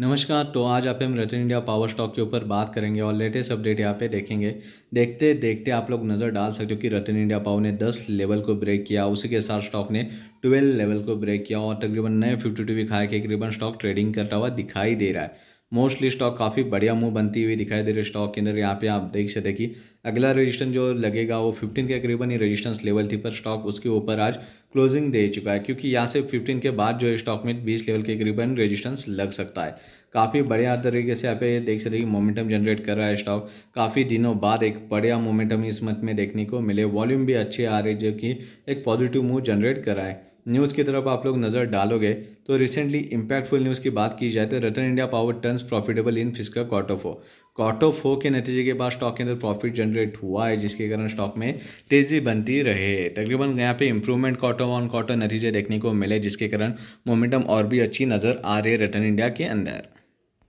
नमस्कार तो आज आप हम रतन इंडिया पावर स्टॉक के ऊपर बात करेंगे और लेटेस्ट अपडेट यहाँ पे देखेंगे देखते देखते आप लोग नज़र डाल सकते हो कि रतन इंडिया पावर ने 10 लेवल को ब्रेक किया उसी के साथ स्टॉक ने 12 लेवल को ब्रेक किया और तकरीबन नए फिफ्टी टू भी खाए के करीबन स्टॉक ट्रेडिंग करता हुआ दिखाई दे रहा है मोस्टली स्टॉक काफ़ी बढ़िया मूव बनती हुई दिखाई दे रही है स्टॉक के अंदर यहाँ पे आप देख सकते कि अगला रजिस्टर जो लगेगा वो फिफ्टीन के करीबन ही रजिस्टेंस लेवल थी पर स्टॉक उसके ऊपर आज क्लोजिंग दे चुका है क्योंकि यहाँ से फिफ्टीन के बाद जो है स्टॉक में बीस लेवल के करीबन रजिस्टेंस लग सकता है काफ़ी बढ़िया तरीके से यहाँ पे देख सकते कि मोमेंटम जनरेट कर रहा है स्टॉक काफ़ी दिनों बाद एक बढ़िया मोमेंटम इस मंथ में देखने को मिले वॉल्यूम भी अच्छे आ रहे जो कि एक पॉजिटिव मूव जनरेट कर रहा है न्यूज़ की तरफ आप लोग नज़र डालोगे तो रिसेंटली इंपैक्टफुल न्यूज़ की बात की जाए तो Ratan India power turns profitable in fiscal quarter four quarter four के नतीजे के बाद स्टॉक के अंदर प्रॉफिट जनरेट हुआ है जिसके कारण स्टॉक में तेज़ी बनती रहे तकरीबन यहाँ पे इंप्रूवमेंट क्वार्टर ऑन क्वार्टर नतीजे देखने को मिले जिसके कारण मोमेंटम और भी अच्छी नज़र आ रही है रतन इंडिया के अंदर